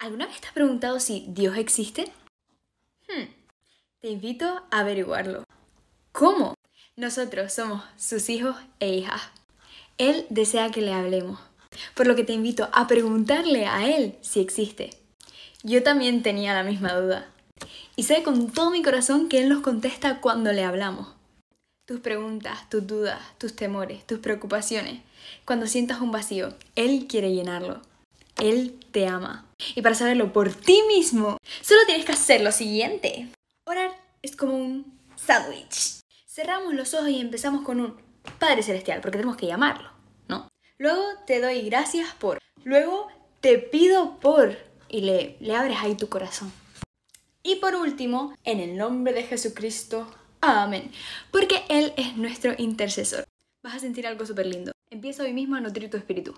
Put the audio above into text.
¿Alguna vez te has preguntado si Dios existe? Hmm, te invito a averiguarlo. ¿Cómo? Nosotros somos sus hijos e hijas. Él desea que le hablemos, por lo que te invito a preguntarle a Él si existe. Yo también tenía la misma duda. Y sé con todo mi corazón que Él nos contesta cuando le hablamos. Tus preguntas, tus dudas, tus temores, tus preocupaciones. Cuando sientas un vacío, Él quiere llenarlo. Él te ama. Y para saberlo por ti mismo, solo tienes que hacer lo siguiente. Orar es como un sándwich. Cerramos los ojos y empezamos con un Padre Celestial, porque tenemos que llamarlo, ¿no? Luego te doy gracias por. Luego te pido por. Y le, le abres ahí tu corazón. Y por último, en el nombre de Jesucristo, amén. Porque Él es nuestro intercesor. Vas a sentir algo súper lindo. Empieza hoy mismo a nutrir tu espíritu.